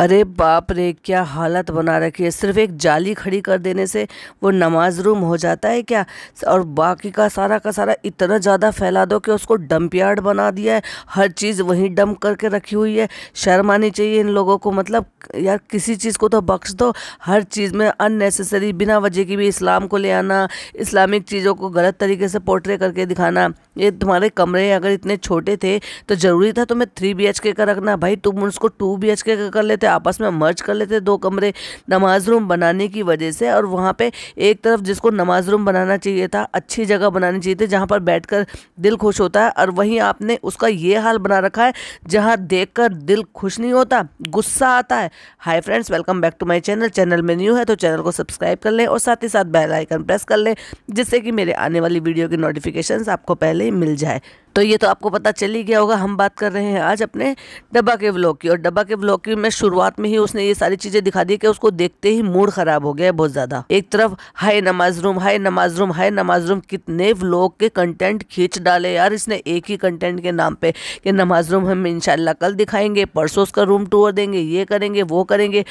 अरे बाप रे क्या हालत बना रखी है सिर्फ एक जाली खड़ी कर देने से वो नमाज रूम हो जाता है क्या और बाकी का सारा का सारा इतना ज़्यादा फैला दो कि उसको डंप यार्ड बना दिया है हर चीज़ वहीं डंप करके रखी हुई है शर्म आनी चाहिए इन लोगों को मतलब यार किसी चीज़ को तो बख्श दो हर चीज़ में अननेसेसरी बिना वजह की भी इस्लाम को ले आना इस्लामिक चीज़ों को गलत तरीके से पोर्ट्रे करके दिखाना ये तुम्हारे कमरे अगर इतने छोटे थे तो ज़रूरी था तुम्हें थ्री बी का रखना भाई तुम उसको टू बी का कर लेते थे आपस में मर्ज कर लेते दो कमरे नमाज रूम बनाने की वजह से और वहाँ पे एक तरफ जिसको नमाज रूम बनाना चाहिए था अच्छी जगह बनानी चाहिए थी जहाँ पर बैठकर दिल खुश होता है और वहीं आपने उसका ये हाल बना रखा है जहाँ देखकर दिल खुश नहीं होता गुस्सा आता है hi friends welcome back to my channel channel में न्यू है तो चैनल को सब्सक्राइब कर लें और साथ ही साथ बेल आइकन प्रेस कर लें जिससे कि मेरे आने वाली वीडियो की नोटिफिकेशन आपको पहले ही मिल जाए तो ये तो आपको पता चल ही गया होगा हम बात कर रहे हैं आज अपने डब्बा के ब्लॉग की और डब्बा के ब्लॉग की मैं शुरुआत में ही उसने ये सारी चीज़ें दिखा दी कि उसको देखते ही मूड ख़राब हो गया है बहुत ज़्यादा एक तरफ हाय नमाज रूम हाय नमाज रूम हाय नमाज रूम कितने ब्लॉग के कंटेंट खींच डाले यार इसने एक ही कंटेंट के नाम पे कि नमाज रूम हम इनशाला कल दिखाएंगे परसों उसका रूम टूर देंगे ये करेंगे वो करेंगे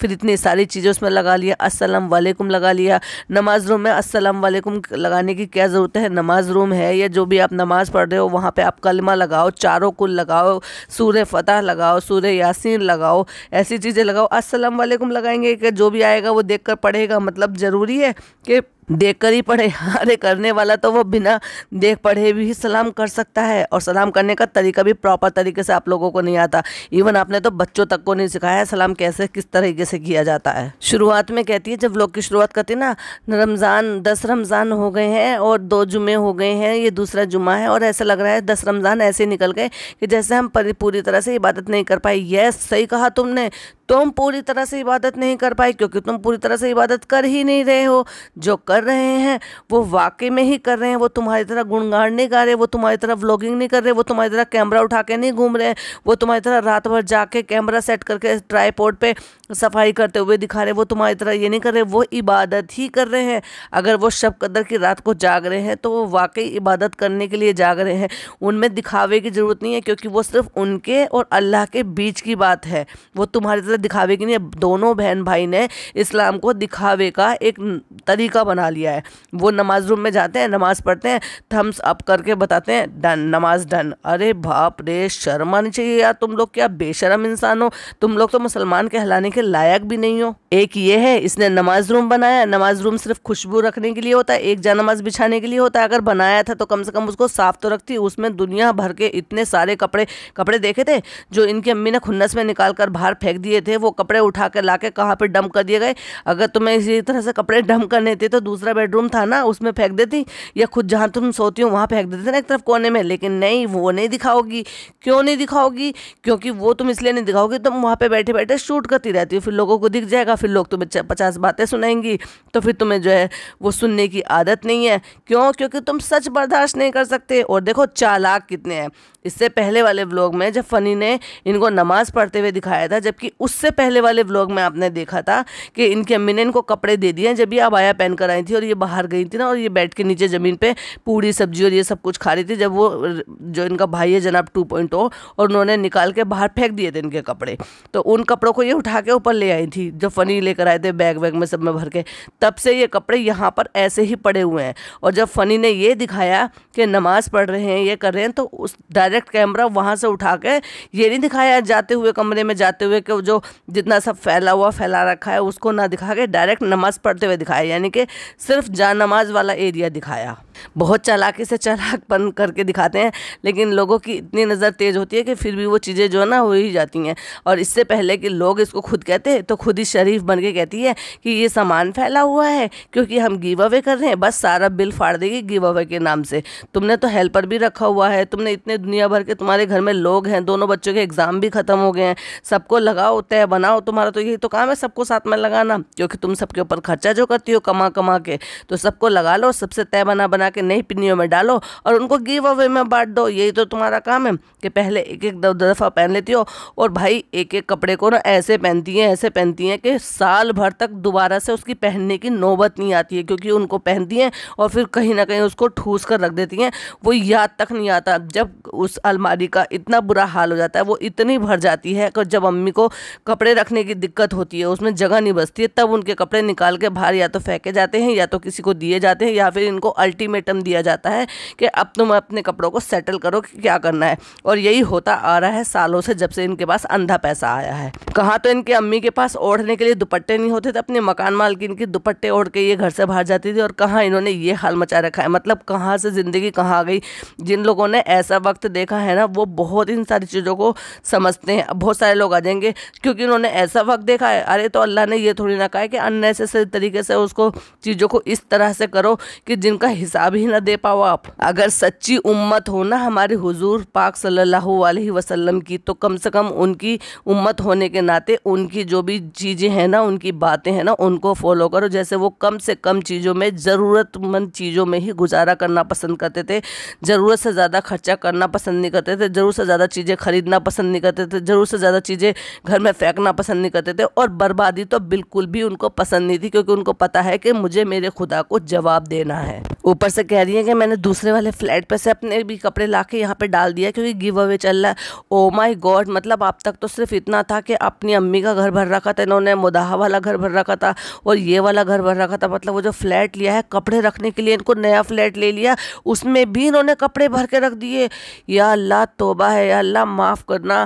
फिर इतनी सारी चीज़ें उसमें लगा लिया अस्सलाम वालेकुम लगा लिया नमाज रूम में अस्सलाम वालेकुम लगाने की क्या ज़रूरत है नमाज रूम है या जो भी आप नमाज़ पढ़ रहे हो वहाँ पर आप कलमा लगाओ चारों कुल लगाओ सूर फ़तह लगाओ सूर यासीन लगाओ ऐसी चीज़ें लगाओ अस्सलाम वालेकुम लगाएंगे कि जो भी आएगा वो देख कर पढ़ेगा मतलब ज़रूरी है कि देख कर ही पढ़े अरे करने वाला तो वो बिना देख पढ़े भी सलाम कर सकता है और सलाम करने का तरीका भी प्रॉपर तरीके से आप लोगों को नहीं आता इवन आपने तो बच्चों तक को नहीं सिखाया है सलाम कैसे किस तरीके से किया जाता है शुरुआत में कहती है जब लोग की शुरुआत करते ना रमज़ान दस रमज़ान हो गए हैं और दो जुमे हो गए हैं ये दूसरा जुमा है और ऐसा लग रहा है दस रमज़ान ऐसे निकल गए कि जैसे हम पूरी तरह से इबादत नहीं कर पाए यस सही कहा तुमने तुम पूरी तरह से इबादत नहीं कर पाए क्योंकि तुम पूरी तरह से इबादत कर ही नहीं रहे हो जो कर रहे हैं वो वाकई में ही कर रहे हैं वो तुम्हारी तरह गुणगान नहीं गा रहे वो तुम्हारी तरह व्लॉगिंग नहीं कर रहे वो तुम्हारी तरह कैमरा उठा के नहीं घूम रहे वो तुम्हारी तरह रात भर जाके कैमरा सेट करके ट्राईपोर्ड पर सफाई करते हुए दिखा रहे वो तुम्हारी तरह ये नहीं कर रहे वो इबादत ही कर रहे हैं अगर वो शब कदर की रात को जाग रहे हैं तो वो वाकई इबादत करने के लिए जाग रहे हैं उनमें दिखावे की ज़रूरत नहीं है क्योंकि वो सिर्फ उनके और अल्लाह के बीच की बात है वो तुम्हारी तरह दिखावे की नहीं दोनों बहन भाई ने इस्लाम को दिखावे का एक तरीका बना लिया है वो नमाज रूम में जाते हैं नमाज़ पढ़ते हैं थम्स अप करके बताते हैं डन नमाज डन अरे बाप रे शर्म आनी चाहिए यार तुम लोग क्या बेशरम इंसान हो तुम लोग तो मुसलमान कहलाने के लायक भी नहीं हो एक ये है इसने नमाज रूम बनाया नमाज रूम सिर्फ खुशबू रखने के लिए होता है एक जानमाज बिछाने के लिए होता है अगर बनाया था तो कम से कम उसको साफ तो रखती उसमें दुनिया भर के इतने सारे कपड़े कपड़े देखे थे जो इनकी अम्मी ने खुन्नस में निकाल कर बाहर फेंक दिए थे वो कपड़े उठा कर ला के कहाँ पर डंप कर दिए गए अगर तुम्हें इसी तरह से कपड़े डंप करने थे तो दूसरा बेडरूम था ना उसमें फेंक देती या खुद जहाँ तुम सोती हो वहाँ फेंक देते ना एक तरफ कोने में लेकिन नहीं वो नहीं दिखाओगी क्यों नहीं दिखाओगी क्योंकि वो तुम इसलिए नहीं दिखाओगी तुम वहाँ पर बैठे बैठे शूट करती रहती हो फिर लोगों को दिख जाएगा फिर लोग तुम्हें पचास बातें सुनाएंगी तो फिर तुम्हें जो है वो सुनने की आदत नहीं है क्यों क्योंकि तुम सच बर्दाश्त नहीं कर सकते और देखो चालाक कितने हैं इससे पहले वाले व्लॉग में जब फ़नी ने इनको नमाज़ पढ़ते हुए दिखाया था जबकि उससे पहले वाले व्लॉग में आपने देखा था कि इनकी अम्मी ने इनको कपड़े दे दिए जब ये अबाया पहन कर आई थी और ये बाहर गई थी ना और ये बैठ के नीचे ज़मीन पर पूड़ी सब्जी और ये सब कुछ खा रही थी जब वो जो इनका भाई है जनाब टू पॉइंट और उन्होंने निकाल के बाहर फेंक दिए थे इनके कपड़े तो उन कपड़ों को ये उठा के ऊपर ले आई थी जब फ़नी लेकर आए थे बैग वैग में सब में भर के तब से ये कपड़े यहाँ पर ऐसे ही पड़े हुए हैं और जब फ़नी ने ये दिखाया कि नमाज़ पढ़ रहे हैं ये कर रहे हैं तो उस डायरेक्ट कैमरा वहाँ से उठा के ये नहीं दिखाया जाते हुए कमरे में जाते हुए कि जो जितना सब फैला हुआ फैला रखा है उसको ना दिखा के डायरेक्ट नमाज़ पढ़ते हुए दिखाया यानी कि सिर्फ जा नमाज वाला एरिया दिखाया बहुत चालाकी से बन करके दिखाते हैं लेकिन लोगों की इतनी नज़र तेज़ होती है कि फिर भी वो चीज़ें जो है ना हो ही जाती हैं और इससे पहले कि लोग इसको खुद कहते तो खुद ही शरीफ बन के कहती है कि ये सामान फैला हुआ है क्योंकि हम गिव अवे कर रहे हैं बस सारा बिल फाड़ देगी गिव अवे के नाम से तुमने तो हेल्पर भी रखा हुआ है तुमने इतने दुनिया भर के तुम्हारे घर में लोग हैं दोनों बच्चों के एग्ज़ाम भी ख़त्म हो गए हैं सबको लगाओ तय बनाओ तुम्हारा तो यही तो काम है सबको साथ में लगाना क्योंकि तुम सबके ऊपर खर्चा जो करती हो कमा कमा के तो सबको लगा लो सबसे तय बना बना बना के नई पिन्नियों में डालो और उनको गिव अवे में बांट दो यही तो तुम्हारा काम है कि पहले एक एक दफ़ा पहन लेती हो और भाई एक एक कपड़े को ना ऐसे पहनती हैं ऐसे पहनती हैं कि साल भर तक दोबारा से उसकी पहनने की नौबत नहीं आती है क्योंकि उनको पहनती हैं और फिर कहीं ना कहीं उसको ठूस कर रख देती हैं वो याद तक नहीं आता जब उस अलमारी का इतना बुरा हाल हो जाता है वो इतनी भर जाती है कि जब अम्मी को कपड़े रखने की दिक्कत होती है उसमें जगह नहीं बचती है तब उनके कपड़े निकाल के बाहर या तो फेंके जाते हैं या तो किसी को दिए जाते हैं या फिर इनको अल्टीमेट अल्टीमेटम दिया जाता है कि अब तुम अपने कपड़ों को सेटल करो कि क्या करना है और यही होता आ रहा है सालों से जब से इनके पास अंधा पैसा आया है कहाँ तो इनके अम्मी के पास ओढ़ने के लिए दुपट्टे नहीं होते थे अपने मकान मालिक के दुपट्टे ओढ़ के ये घर से बाहर जाती थी और कहाँ इन्होंने ये हाल मचा रखा है मतलब कहाँ से ज़िंदगी कहाँ आ गई जिन लोगों ने ऐसा वक्त देखा है ना वो बहुत इन सारी चीज़ों को समझते हैं बहुत सारे लोग आ जाएंगे क्योंकि उन्होंने ऐसा वक्त देखा है अरे तो अल्लाह ने ये थोड़ी ना कहा है कि अननेसेसरी तरीके से उसको चीज़ों को इस तरह से करो कि जिनका हिसाब भी ना दे पाओ आप अगर सच्ची उम्मत हो ना हमारे हुजूर पाक सल्लल्लाहु अलैहि वसल्लम की तो कम से कम उनकी उम्मत होने के नाते उनकी जो भी चीज़ें हैं ना उनकी बातें हैं ना उनको फॉलो करो जैसे वो कम से कम चीज़ों में ज़रूरतमंद चीज़ों में ही गुजारा करना पसंद करते थे ज़रूरत से ज़्यादा खर्चा करना पसंद नहीं करते थे ज़रूर से ज़्यादा चीज़ें खरीदना पसंद नहीं करते थे ज़रूर से ज़्यादा चीज़ें घर में फेंकना पसंद नहीं करते थे और बर्बादी तो बिल्कुल भी उनको पसंद नहीं थी क्योंकि उनको पता है कि मुझे मेरे खुदा को जवाब देना है ऊपर से से कह रही हैं कि मैंने दूसरे वाले फ्लैट पर से अपने भी कपड़े ला के यहाँ पर डाल दिया क्योंकि गिव अवे चल रहा है ओ माई गॉड मतलब आप तक तो सिर्फ इतना था कि अपनी अम्मी का घर भर रखा था इन्होंने मुदाह वाला घर भर रखा था और ये वाला घर भर रखा था मतलब वो जो फ्लैट लिया है कपड़े रखने के लिए इनको नया फ्लैट ले लिया उसमें भी इन्होंने कपड़े भर के रख दिए या अल्लाह तोबा है या अल्लाह माफ़ करना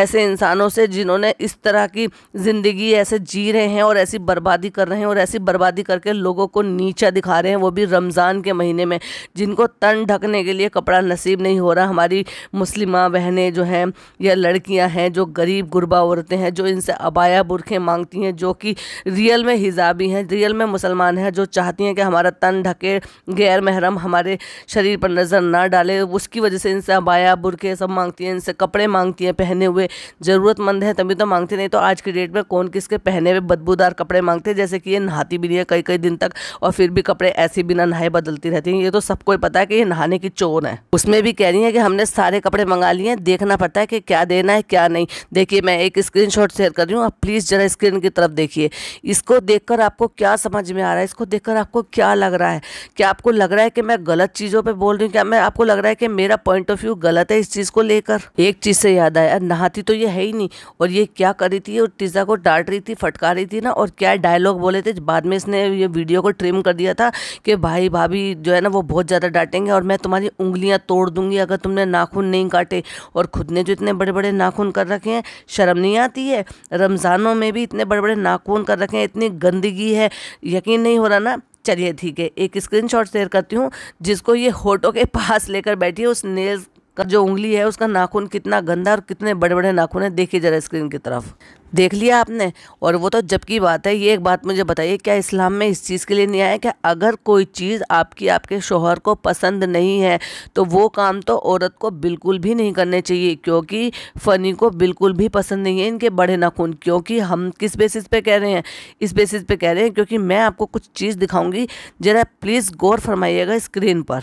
ऐसे इंसानों से जिन्होंने इस तरह की ज़िंदगी ऐसे जी रहे हैं और ऐसी बर्बादी कर रहे हैं और ऐसी बर्बादी करके लोगों को नीचा दिखा रहे हैं वो भी रमज़ान के महीने महीने में जिनको तन ढकने के लिए कपड़ा नसीब नहीं हो रहा हमारी मुस्लिम बहनें जो हैं या लड़कियां हैं जो गरीब गुरबा औरतें हैं जो इनसे अबाया बुरखें मांगती हैं जो कि रियल में हिजाबी हैं रियल में मुसलमान हैं जो चाहती हैं कि हमारा तन ढके गैर महरम हमारे शरीर पर नज़र ना डाले उसकी वजह से इनसे अबाया बुरखे सब मांगती हैं इनसे कपड़े मांगती हैं पहने हुए ज़रूरतमंद हैं तभी तो मांगती नहीं तो आज की डेट में कौन किसके पहने हुए बदबूदार कपड़े मांगते हैं जैसे कि ये नहाती भी नहीं है कई कई दिन तक और फिर भी कपड़े ऐसे बिना नहाए बदलती रहती कहती हैं ये तो सबको पता है कि ये नहाने की चोर है उसमें भी कह रही है कि हमने सारे कपड़े मंगा लिए हैं देखना पड़ता है कि क्या देना है क्या नहीं देखिए मैं एक स्क्रीन शेयर कर रही हूँ आप प्लीज़ ज़रा स्क्रीन की तरफ देखिए इसको देखकर आपको क्या समझ में आ रहा है इसको देखकर आपको क्या लग रहा है क्या आपको लग रहा है कि मैं गलत चीज़ों पर बोल रही हूँ क्या मैं आपको लग रहा है कि मेरा पॉइंट ऑफ व्यू गलत है इस चीज़ को लेकर एक चीज़ से याद आया नहाती तो ये है ही नहीं और ये क्या कर रही थी और टीज़ा को डांट रही थी फटका रही थी ना और क्या डायलॉग बोले थे बाद में इसने ये वीडियो को ट्रिम कर दिया था कि भाई भाभी जो है ना वो बहुत ज़्यादा डांटेंगे और मैं तुम्हारी उंगलियाँ तोड़ दूंगी अगर तुमने नाखून नहीं काटे और खुद ने जो इतने बड़े बड़े नाखून कर रखे हैं शर्म नहीं आती है रमज़ानों में भी इतने बड़े बड़े नाखून कर रखे हैं इतनी गंदगी है यकीन नहीं हो रहा ना चलिए ठीक है एक स्क्रीनशॉट शेयर करती हूँ जिसको ये होटो के पास लेकर बैठी है उस नेल का जो उंगली है उसका नाखून कितना गंदा और कितने बड़े बड़े नाखून है देखिए जरा स्क्रीन की तरफ देख लिया आपने और वो तो जब की बात है ये एक बात मुझे बताइए क्या इस्लाम में इस चीज़ के लिए नहीं आया कि अगर कोई चीज़ आपकी आपके शोहर को पसंद नहीं है तो वो काम तो औरत को बिल्कुल भी नहीं करने चाहिए क्योंकि फ़नी को बिल्कुल भी पसंद नहीं है इनके बड़े नाखून क्योंकि हम किस बेसिस पे कह रहे हैं इस बेसिस पे कह रहे हैं क्योंकि मैं आपको कुछ चीज़ दिखाऊंगी ज़रा प्लीज़ गौर फरमाइएगा स्क्रीन पर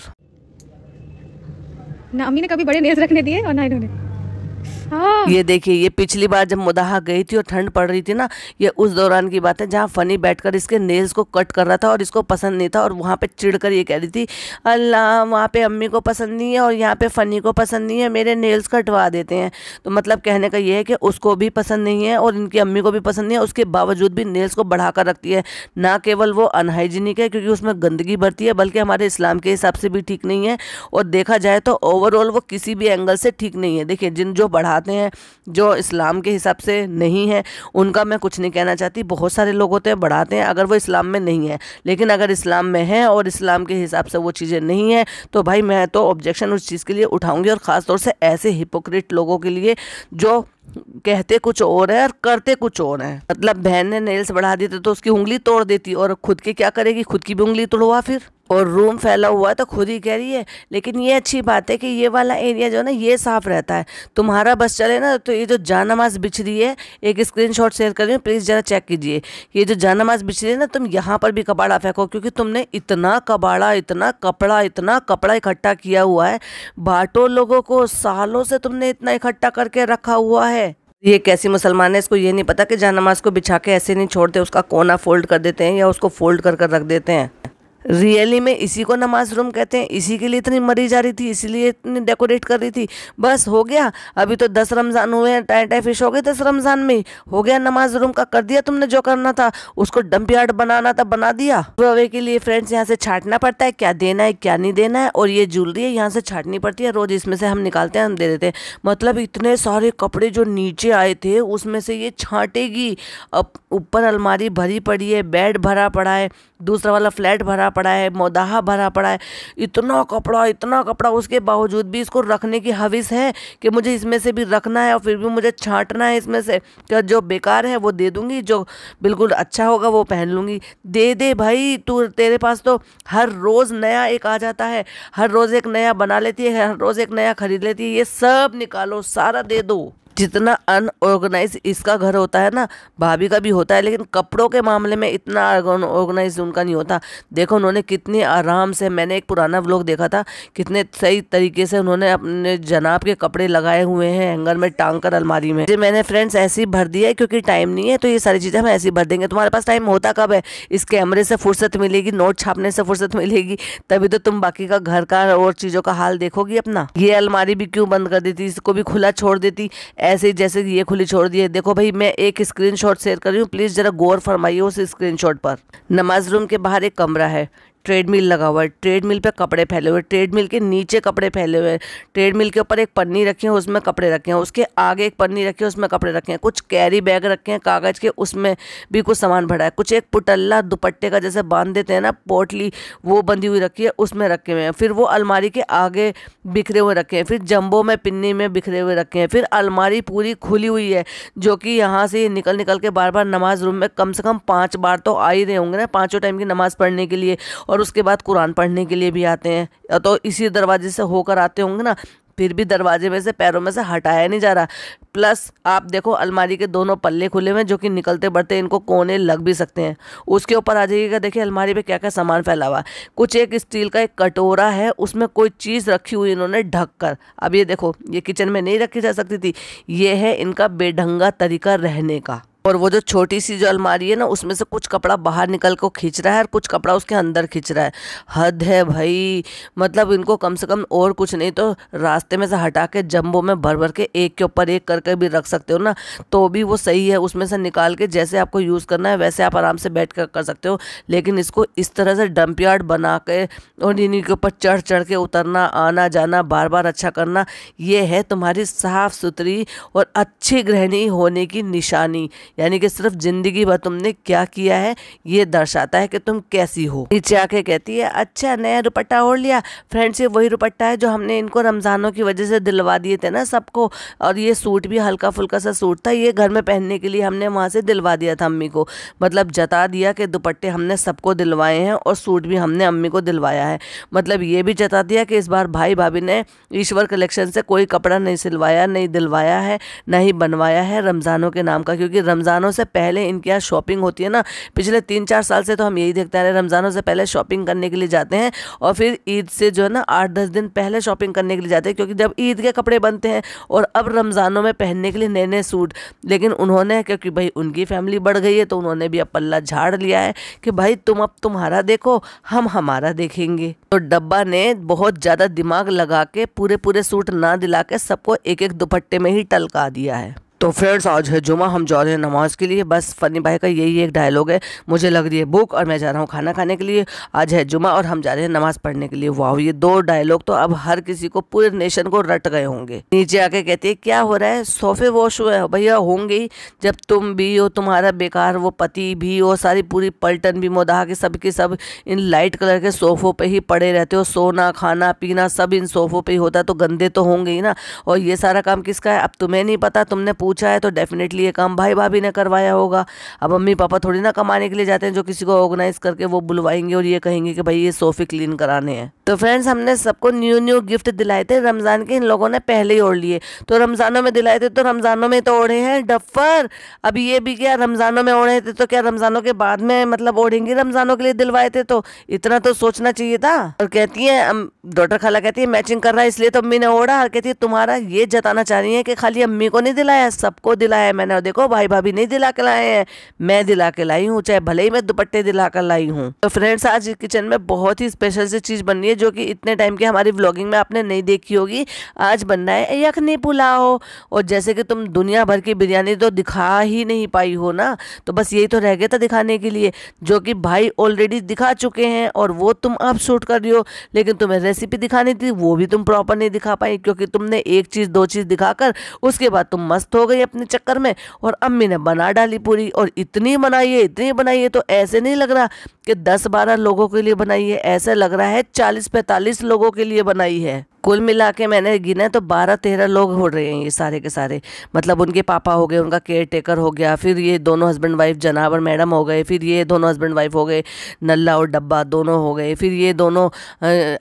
ना अम्मी ने कभी बड़े नेज रखने दिए और ना इन्होंने हाँ। ये देखिए ये पिछली बार जब मुदाहा गई थी और ठंड पड़ रही थी ना ये उस दौरान की बात है जहाँ फनी बैठकर इसके नेल्स को कट कर रहा था और इसको पसंद नहीं था और वहाँ पे कर ये कह रही थी अल्लाह वहाँ पे अम्मी को पसंद नहीं है और यहाँ पे फनी को पसंद नहीं है मेरे नेल्स कटवा देते हैं तो मतलब कहने का ये है कि उसको भी पसंद नहीं है और इनकी अम्मी को भी पसंद नहीं है उसके बावजूद भी नेल्स को बढ़ाकर रखती है ना केवल वो अनहाइजीनिक है क्योंकि उसमें गंदगी बढ़ती है बल्कि हमारे इस्लाम के हिसाब से भी ठीक नहीं है और देखा जाए तो ओवरऑल वो किसी भी एंगल से ठीक नहीं है देखिए जिन जो बढ़ा पढ़ाते हैं जो इस्लाम के हिसाब से नहीं है उनका मैं कुछ नहीं कहना चाहती बहुत सारे लोग होते हैं बढ़ाते हैं अगर वो इस्लाम में नहीं है लेकिन अगर इस्लाम में है और इस्लाम के हिसाब से वो चीज़ें नहीं है तो भाई मैं तो ऑब्जेक्शन उस चीज़ के लिए उठाऊँगी और खासतौर से ऐसे हिपोक्रेट लोगों के लिए जो कहते कुछ और है और करते कुछ और हैं मतलब बहन ने नेल्स बढ़ा देते तो उसकी उंगली तोड़ देती और खुद के क्या करेगी खुद की भी उंगली तोड़वा फिर और रूम फैला हुआ है तो खुद ही कह रही है लेकिन ये अच्छी बात है कि ये वाला एरिया जो है ना ये साफ़ रहता है तुम्हारा बस चले ना तो ये जो जानमाज बिछ रही है एक स्क्रीनशॉट शेयर कर रही हूँ प्लीज़ ज़रा चेक कीजिए ये जो जानमाज बिछ रही है ना तुम यहाँ पर भी कबाड़ा फेंको क्योंकि तुमने इतना कबाड़ा इतना कपड़ा इतना कपड़ा इकट्ठा किया हुआ है बाटो लोगों को सालों से तुमने इतना इकट्ठा करके रखा हुआ है ये कैसी मुसलमान है इसको ये नहीं पता कि जानमाज को बिछा के ऐसे नहीं छोड़ते उसका कोना फोल्ड कर देते हैं या उसको फोल्ड कर कर रख देते हैं रियली में इसी को नमाज रूम कहते हैं इसी के लिए इतनी मरी जा रही थी इसीलिए इतनी डेकोरेट कर रही थी बस हो गया अभी तो दस रमज़ान हुए हैं टाई फिश हो गए दस रमज़ान में हो गया नमाज रूम का कर दिया तुमने जो करना था उसको डम्प यार्ड बनाना था बना दिया रोवे के लिए फ्रेंड्स यहाँ से छाटना पड़ता है क्या देना है क्या नहीं देना है और ये ज्वेलरी है यहाँ से छाटनी पड़ती है रोज़ इसमें से हम निकालते हैं हम दे देते हैं मतलब इतने सारे कपड़े जो नीचे आए थे उसमें से ये छाटेगी अब ऊपर अलमारी भरी पड़ी है बेड भरा पड़ा है दूसरा वाला फ्लैट भरा पड़ा है मौदाहा भरा पड़ा है इतना कपड़ा इतना कपड़ा उसके बावजूद भी इसको रखने की हविस है कि मुझे इसमें से भी रखना है और फिर भी मुझे छाँटना है इसमें से कि जो बेकार है वो दे दूँगी जो बिल्कुल अच्छा होगा वो पहन लूँगी दे दे भाई तू तेरे पास तो हर रोज़ नया एक आ जाता है हर रोज़ एक नया बना लेती है हर रोज़ एक नया ख़रीद लेती है ये सब निकालो सारा दे दो जितना अनऑर्गेनाइज इसका घर होता है ना भाभी का भी होता है लेकिन कपड़ों के मामले में इतना ऑर्गेनाइज उनका नहीं होता देखो उन्होंने कितने आराम से मैंने एक पुराना व्लॉग देखा था कितने सही तरीके से उन्होंने अपने जनाब के कपड़े लगाए हुए हैं हैंगर में टांग कर अलमारी में जी मैंने फ्रेंड्स ऐसे ही भर दिया है क्योंकि टाइम नहीं है तो ये सारी चीज़ें हम ऐसे ही भर देंगे तुम्हारे पास टाइम होता कब है इस कैमरे से फुर्सत मिलेगी नोट छापने से फुर्सत मिलेगी तभी तो तुम बाकी का घर का और चीज़ों का हाल देखोगी अपना ये अलमारी भी क्यों बंद कर देती इसको भी खुला छोड़ देती ऐसे ही जैसे ये खुली छोड़ दी है देखो भाई मैं एक स्क्रीनशॉट शेयर कर रही हूँ प्लीज़ ज़रा गौर फरमाइए उस स्क्रीनशॉट पर नमाज रूम के बाहर एक कमरा है ट्रेडमिल लगा हुआ है ट्रेडमिल पे कपड़े फैले हुए ट्रेडमिल के नीचे कपड़े फैले हुए ट्रेडमिल के ऊपर एक पन्नी रखी है उसमें कपड़े रखे हैं उसके आगे एक पन्नी रखी है उसमें कपड़े रखे हैं कुछ कैरी बैग रखे हैं कागज़ के उसमें भी कुछ सामान भरा है कुछ एक पुटल्ला दुपट्टे का जैसे बांध देते हैं ना पोटली वो बंधी हुई रखी है उसमें रखे हुए हैं फिर वो अलमारी के आगे बिखरे हुए रखे हैं फिर जम्बो में पिन्नी में बिखरे हुए रखे हैं फिर अलमारी पूरी खुली हुई है जो कि यहाँ से निकल निकल के बार बार नमाज रूम में कम से कम पाँच बार तो आ ही रहे होंगे ना पाँचों टाइम की नमाज़ पढ़ने के लिए और और उसके बाद कुरान पढ़ने के लिए भी आते हैं तो इसी दरवाजे से होकर आते होंगे ना फिर भी दरवाजे में से पैरों में से हटाया नहीं जा रहा प्लस आप देखो अलमारी के दोनों पल्ले खुले हुए हैं जो कि निकलते बढ़ते इनको कोने लग भी सकते हैं उसके ऊपर आ जाइएगा देखिए अलमारी पे क्या क्या सामान फैला हुआ कुछ एक स्टील का एक कटोरा है उसमें कोई चीज़ रखी हुई इन्होंने ढक कर अब ये देखो ये किचन में नहीं रखी जा सकती थी ये है इनका बेढंगा तरीका रहने का और वो जो छोटी सी जो अलमारी है ना उसमें से कुछ कपड़ा बाहर निकल को खींच रहा है और कुछ कपड़ा उसके अंदर खींच रहा है हद है भाई मतलब इनको कम से कम और कुछ नहीं तो रास्ते में से हटा के जम्बो में भर भर के एक के ऊपर एक करके भी रख सकते हो ना तो भी वो सही है उसमें से निकाल के जैसे आपको यूज़ करना है वैसे आप आराम से बैठ कर कर सकते हो लेकिन इसको इस तरह से डंप यार्ड बना के और इन्हीं के ऊपर चढ़ चढ़ के उतरना आना जाना बार बार अच्छा करना ये है तुम्हारी साफ़ सुथरी और अच्छी गृहिणी होने की निशानी यानी कि सिर्फ ज़िंदगी भर तुमने क्या किया है ये दर्शाता है कि तुम कैसी हो नीचे आके कहती है अच्छा नया दुपट्टा ओढ़ लिया फ्रेंड्स ये वही दुपट्टा है जो हमने इनको रमज़ानों की वजह से दिलवा दिए थे ना सबको और ये सूट भी हल्का फुल्का सा सूट था ये घर में पहनने के लिए हमने वहाँ से दिलवा दिया था अम्मी को मतलब जता दिया कि दुपट्टे हमने सबको दिलवाए हैं और सूट भी हमने अम्मी को दिलवाया है मतलब ये भी जता दिया कि इस बार भाई भाभी ने ईश्वर कलेक्शन से कोई कपड़ा नहीं सिलवाया नहीं दिलवाया है ना ही बनवाया है रमज़ानों के नाम का क्योंकि रमज़ान रमज़ानों से पहले इनके यहाँ शॉपिंग होती है ना पिछले तीन चार साल से तो हम यही देखते आ रहे हैं रमज़ानों से पहले शॉपिंग करने के लिए जाते हैं और फिर ईद से जो है ना आठ दस दिन पहले शॉपिंग करने के लिए जाते हैं क्योंकि जब ईद के कपड़े बनते हैं और अब रमज़ानों में पहनने के लिए नए नए सूट लेकिन उन्होंने क्योंकि भाई उनकी फैमिली बढ़ गई है तो उन्होंने भी अब पल्ला झाड़ लिया है कि भाई तुम अब तुम्हारा देखो हम हमारा देखेंगे तो डब्बा ने बहुत ज़्यादा दिमाग लगा के पूरे पूरे सूट ना दिला के सबको एक एक दुपट्टे में ही टलका दिया है तो फ्रेंड्स आज है जुमा हम जा रहे हैं नमाज़ के लिए बस फ़नी भाई का यही एक डायलॉग है मुझे लग रही है भूख और मैं जा रहा हूँ खाना खाने के लिए आज है जुमा और हम जा रहे हैं नमाज़ पढ़ने के लिए वाह ये दो डायलॉग तो अब हर किसी को पूरे नेशन को रट गए होंगे नीचे आके कहती है क्या हो रहा है सोफे वॉश हुए भैया होंगे ही जब तुम भी हो तुम्हारा बेकार वो पति भी हो सारी पूरी पलटन भी मोदा के सब के सब इन लाइट कलर के सोफ़ों पर ही पड़े रहते हो सोना खाना पीना सब इन सोफ़ों पर ही होता है तो गंदे तो होंगे ही ना और ये सारा काम किसका है अब तुम्हें नहीं पता तुमने पूछा है तो डेफिनेटली ये काम भाई भाभी ने करवाया होगा अब मम्मी पापा थोड़ी ना कमाने के लिए जाते हैं जो किसी को ऑर्गेनाइज करके वो बुलवाएंगे और ये कहेंगे कि भाई ये सोफे क्लीन कराने हैं तो फ्रेंड्स हमने सबको न्यू न्यू गिफ्ट दिलाए थे रमज़ान के इन लोगों ने पहले ही ओढ़ लिए तो रमज़ानों में दिलाए थे तो रमज़ानों में तो ओढ़े हैं डफर अब ये भी क्या रमज़ानों में ओढ़े थे तो क्या रमज़ानों के बाद में मतलब ओढ़ेंगे रमज़ानों के लिए दिलवाए थे तो इतना तो सोचना चाहिए था और कहती है डॉटर खाला कहती है मैचिंग कर रहा है इसलिए तो अम्मी ने ओढ़ा और कहती है तुम्हारा ये जताना चाह रही है कि खाली अम्मी को नहीं दिलाया सबको दिलाया है मैंने और देखो भाई भाभी नहीं दिला के लाए हैं मैं दिला के लाई हूँ चाहे भले ही मैं दुपट्टे दिला कर लाई हूँ तो फ्रेंड्स आज किचन में बहुत ही स्पेशल सी चीज़ बन रही है जो कि इतने टाइम की हमारी ब्लॉगिंग में आपने नहीं देखी होगी आज बनना है यखनी पुलाव और जैसे कि तुम दुनिया भर की बिरयानी तो दिखा ही नहीं पाई हो ना तो बस यही तो रह गया था दिखाने के लिए जो कि भाई ऑलरेडी दिखा चुके हैं और वो तुम अब शूट कर रही हो लेकिन तुम्हें रेसिपी दिखानी थी वो भी तुम प्रॉपर नहीं दिखा पाई क्योंकि तुमने एक चीज़ दो चीज़ दिखाकर उसके बाद तुम मस्त हो गई अपने चक्कर में और अम्मी ने बना डाली पूरी और इतनी है इतनी बनाई है तो ऐसे नहीं लग रहा कि दस बारह लोगों के लिए बनाई है ऐसा लग रहा है चालीस पैंतालीस लोगों के लिए बनाई है कुल मिला के मैंने गिना तो बारह तेरह लोग हो रहे हैं ये सारे के सारे मतलब उनके पापा हो गए उनका केयर टेकर हो गया फिर ये दोनों हस्बैंड वाइफ जनाब और मैडम हो गए फिर ये दोनों हस्बैंड वाइफ हो गए नल्ला और डब्बा दोनों हो गए फिर ये दोनों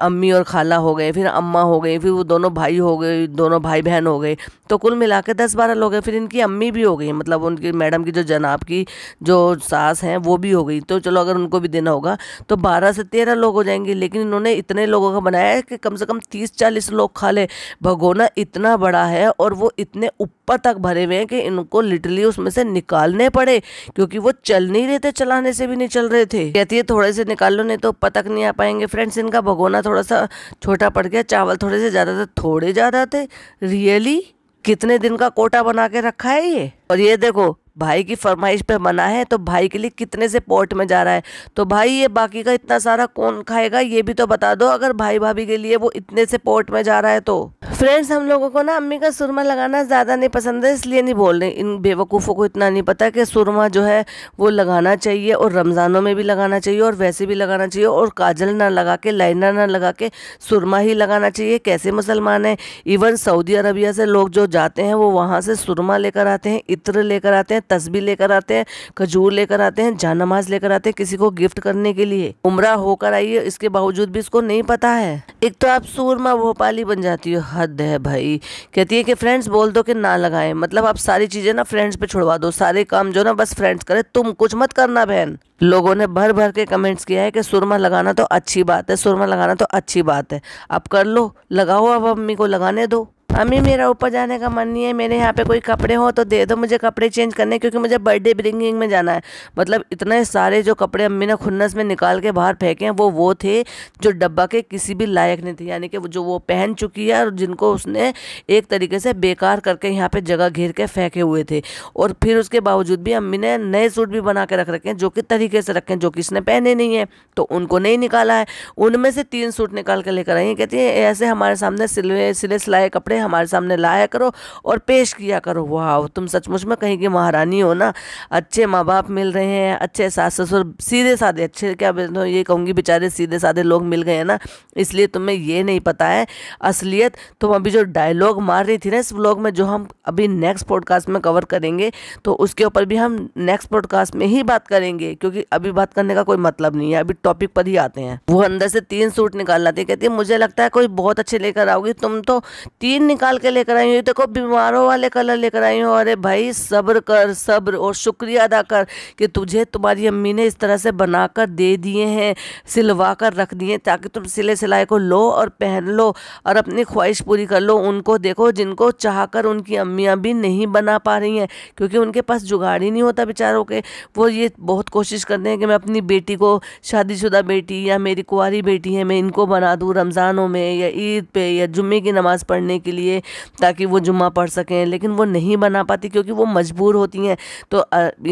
अम्मी और खाला हो गए फिर अम्मा हो गई फिर वो दोनों भाई हो गए दोनों भाई बहन हो गए तो कुल मिला के दस बारह लोग हैं फिर इनकी अम्मी भी हो गई मतलब उनकी मैडम की जो जनाब की जो सास हैं वो भी हो गई तो चलो अगर उनको भी देना होगा तो बारह से तेरह लोग हो जाएंगे लेकिन इन्होंने इतने लोगों का बनाया है कि कम से कम तीस चालीस चालीस लोग खा ले भगोना इतना बड़ा है और वो इतने ऊपर तक भरे हुए हैं कि इनको लिटरली उसमें से निकालने पड़े क्योंकि वो चल नहीं रहे थे चलाने से भी नहीं चल रहे थे कहती है थोड़े से निकाल लो नहीं तो पतक नहीं आ पाएंगे फ्रेंड्स इनका भगोना थोड़ा सा छोटा पड़ गया चावल थोड़े से ज़्यादा थे थोड़े ज़्यादा थे रियली कितने दिन का कोटा बना के रखा है ये और ये देखो भाई की फरमाइश पे मना है तो भाई के लिए कितने से पोर्ट में जा रहा है तो भाई ये बाकी का इतना सारा कौन खाएगा ये भी तो बता दो अगर भाई भाभी के लिए वो इतने से पोर्ट में जा रहा है तो फ्रेंड्स हम लोगों को ना अम्मी का सुरमा लगाना ज़्यादा नहीं पसंद है इसलिए नहीं बोल रहे इन बेवकूफ़ों को इतना नहीं पता कि सुरमा जो है वो लगाना चाहिए और रमज़ानों में भी लगाना चाहिए और वैसे भी लगाना चाहिए और काजल ना लगा के लाइनर ना लगा के सुरमा ही लगाना चाहिए कैसे मुसलमान हैं इवन सऊदी अरबिया से लोग जो जाते हैं वो वहाँ से सुरमा लेकर आते हैं इत्र लेकर आते हैं तस्बी लेकर आते हैं खजूर लेकर आते हैं जानमाज लेकर आते हैं किसी को गिफ्ट करने के लिए उम्र होकर आई है इसके बावजूद भी इसको नहीं पता है एक तो आप सूरमा भोपाली बन जाती हो हद है भाई कहती है कि फ्रेंड्स बोल दो कि ना लगाए मतलब आप सारी चीज़ें ना फ्रेंड्स पे छुड़वा दो सारे काम जो ना बस फ्रेंड्स करे तुम कुछ मत करना बहन लोगों ने भर भर के कमेंट्स किया है कि सुरमा लगाना तो अच्छी बात है सुरमा लगाना तो अच्छी बात है आप कर लो लगाओ अब अम्मी को लगाने दो अम्मी मेरा ऊपर जाने का मन नहीं है मेरे यहाँ पे कोई कपड़े हो तो दे दो मुझे कपड़े चेंज करने क्योंकि मुझे बर्थडे ब्रिंगिंग में जाना है मतलब इतने सारे जो कपड़े अम्मी ने खुन्नस में निकाल के बाहर फेंके हैं वो वो थे जो डब्बा के किसी भी लायक नहीं थे यानी कि जो वो पहन चुकी है और जिनको उसने एक तरीके से बेकार करके यहाँ पर जगह घेर के फेंके हुए थे और फिर उसके बावजूद भी अम्मी ने नए सूट भी बना के रख रखे हैं जो कि तरीके से रखे हैं जो कि इसने पहने नहीं है तो उनको नहीं निकाला है उनमें से तीन सूट निकाल के लेकर आई हैं कहती है ऐसे हमारे सामने सिले सिले सिलाए कपड़े हमारे सामने लाया करो और पेश किया करो वाह तुम सचमुच में कहीं की महारानी हो ना अच्छे माँ बाप मिल रहे हैं अच्छे सास ससुर सीधे साधे अच्छे क्या ये कहूँगी बेचारे सीधे साधे लोग मिल गए हैं ना इसलिए तुम्हें ये नहीं पता है असलियत तुम अभी जो डायलॉग मार रही थी ना इस ब्लॉग में जो हम अभी नेक्स्ट पॉडकास्ट में कवर करेंगे तो उसके ऊपर भी हम नेक्स्ट पॉडकास्ट में ही बात करेंगे क्योंकि अभी बात करने का कोई मतलब नहीं है अभी टॉपिक पर ही आते हैं वो अंदर से तीन सूट निकाल लाती कहती है मुझे लगता है कोई बहुत अच्छे लेकर आओगी तुम तो तीन निकाल के लेकर आई हूँ देखो बीमारों वाले कलर लेकर आई हूँ अरे भाई सब्र कर सब्र और शुक्रिया अदा कर कि तुझे तुम्हारी अम्मी ने इस तरह से बना कर दे दिए हैं सिलवा कर रख दिए ताकि तुम सिले सिलाई को लो और पहन लो और अपनी ख्वाहिश पूरी कर लो उनको देखो जिनको चाह कर उनकी अम्मियाँ भी नहीं बना पा रही हैं क्योंकि उनके पास जुगाड़ ही नहीं होता बेचारों के वो ये बहुत कोशिश करते हैं कि मैं अपनी बेटी को शादीशुदा बेटी या मेरी कुंवारी बेटी है मैं इनको बना दूँ रमज़ानों में या ईद पे या जुम्मे की नमाज़ पढ़ने के लिए लिए ताकि वो जुम्मा पढ़ सकें लेकिन वो नहीं बना पाती क्योंकि वो मजबूर होती हैं तो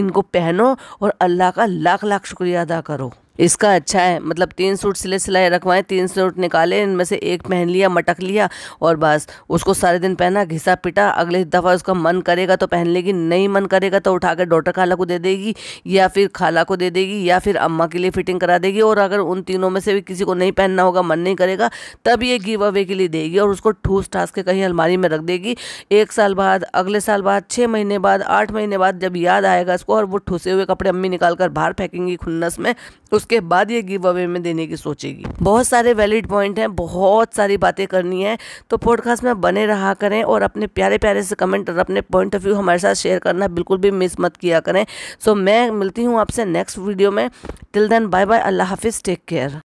इनको पहनो और अल्लाह का लाख लाख शुक्रिया अदा करो इसका अच्छा है मतलब तीन सूट सिले सिलाए रखवाएं तीन सूट निकाले इनमें से एक पहन लिया मटक लिया और बस उसको सारे दिन पहना घिसा पिटा अगले दफ़ा उसका मन करेगा तो पहन लेगी नहीं मन करेगा तो उठा कर डॉटर खाला को दे देगी या फिर खाला को दे देगी या फिर अम्मा के लिए फिटिंग करा देगी और अगर उन तीनों में से भी किसी को नहीं पहनना होगा मन नहीं करेगा तब ये गिव अवे के लिए देगी और उसको ठूस ठास के कहीं अलमारी में रख देगी एक साल बाद अगले साल बाद छः महीने बाद आठ महीने बाद जब याद आएगा इसको और वो ठूसे हुए कपड़े अम्मी निकाल कर बाहर फेंकेंगी खुन्नस में तो उसके बाद ये गिव अवे में देने की सोचेगी बहुत सारे वैलिड पॉइंट हैं बहुत सारी बातें करनी है तो पॉडकास्ट में बने रहा करें और अपने प्यारे प्यारे से कमेंट और अपने पॉइंट ऑफ व्यू हमारे साथ शेयर करना बिल्कुल भी मिस मत किया करें सो मैं मिलती हूँ आपसे नेक्स्ट वीडियो में टिल देन बाय बाय अल्लाह हाफिज़ टेक केयर